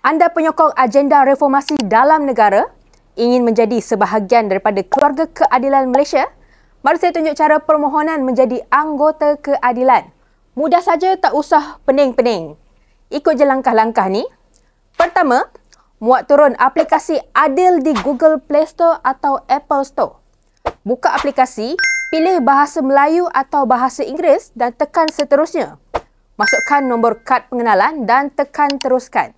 Anda penyokong agenda reformasi dalam negara ingin menjadi sebahagian daripada keluarga keadilan Malaysia? Mari saya tunjuk cara permohonan menjadi anggota keadilan. Mudah saja tak usah pening-pening. Ikut je langkah-langkah ni. Pertama, muat turun aplikasi Adil di Google Play Store atau Apple Store. Buka aplikasi, pilih bahasa Melayu atau bahasa Inggeris dan tekan seterusnya. Masukkan nombor kad pengenalan dan tekan teruskan.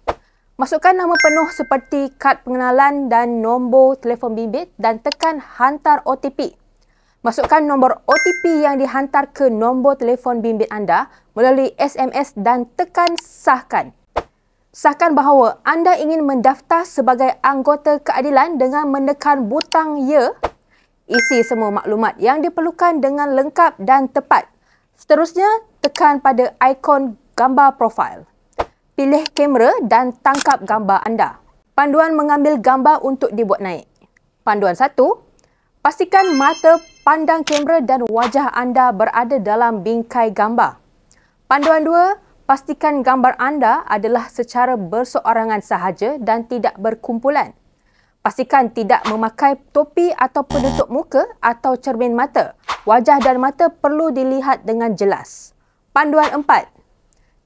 Masukkan nama penuh seperti kad pengenalan dan nombor telefon bimbit dan tekan hantar OTP. Masukkan nombor OTP yang dihantar ke nombor telefon bimbit anda melalui SMS dan tekan sahkan. Sahkan bahawa anda ingin mendaftar sebagai anggota keadilan dengan menekan butang ya. Isi semua maklumat yang diperlukan dengan lengkap dan tepat. Seterusnya, tekan pada ikon gambar profil pilih kamera dan tangkap gambar anda. Panduan mengambil gambar untuk dibuat naik. Panduan satu, Pastikan mata pandang kamera dan wajah anda berada dalam bingkai gambar. Panduan dua, Pastikan gambar anda adalah secara berseorangan sahaja dan tidak berkumpulan. Pastikan tidak memakai topi atau penutup muka atau cermin mata. Wajah dan mata perlu dilihat dengan jelas. Panduan empat.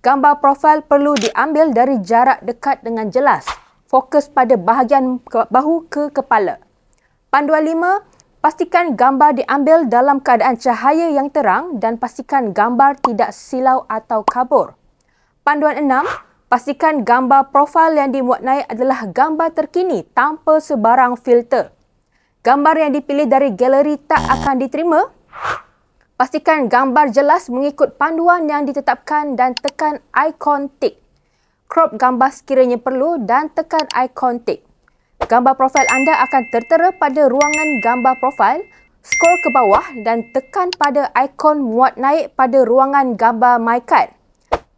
Gambar profil perlu diambil dari jarak dekat dengan jelas. Fokus pada bahagian bahu ke kepala. Panduan 5, pastikan gambar diambil dalam keadaan cahaya yang terang dan pastikan gambar tidak silau atau kabur. Panduan 6, pastikan gambar profil yang dimuat naik adalah gambar terkini tanpa sebarang filter. Gambar yang dipilih dari galeri tak akan diterima Pastikan gambar jelas mengikut panduan yang ditetapkan dan tekan ikon tick. Crop gambar sekiranya perlu dan tekan ikon tick. Gambar profil anda akan tertera pada ruangan gambar profil. Scroll ke bawah dan tekan pada ikon muat naik pada ruangan gambar MyCard.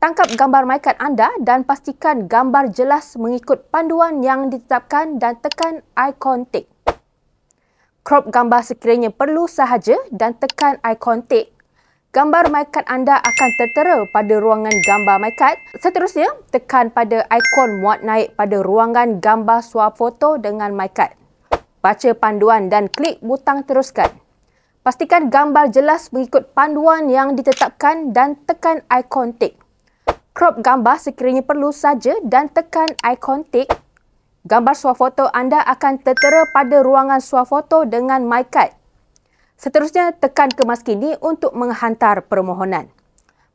Tangkap gambar MyCard anda dan pastikan gambar jelas mengikut panduan yang ditetapkan dan tekan ikon tick crop gambar sekiranya perlu sahaja dan tekan ikon tick. Gambar MyCard anda akan tertera pada ruangan gambar MyCard. Seterusnya, tekan pada ikon muat naik pada ruangan gambar suar foto dengan MyCard. Baca panduan dan klik butang teruskan. Pastikan gambar jelas mengikut panduan yang ditetapkan dan tekan ikon tick. Crop gambar sekiranya perlu saja dan tekan ikon tick gambar swafoto anda akan tertera pada ruangan swafoto dengan MyCard. Seterusnya, tekan kemas kini untuk menghantar permohonan.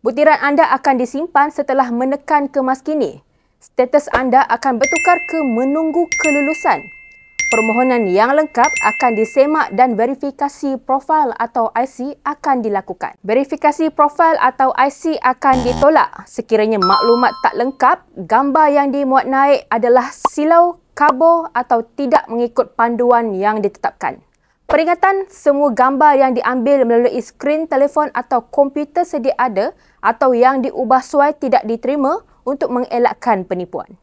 Butiran anda akan disimpan setelah menekan kemas kini. Status anda akan bertukar ke menunggu kelulusan. Permohonan yang lengkap akan disemak dan verifikasi profil atau IC akan dilakukan. Verifikasi profil atau IC akan ditolak sekiranya maklumat tak lengkap, gambar yang dimuat naik adalah silau, kabur atau tidak mengikut panduan yang ditetapkan. Peringatan semua gambar yang diambil melalui skrin telefon atau komputer sedia ada atau yang diubah suai tidak diterima untuk mengelakkan penipuan.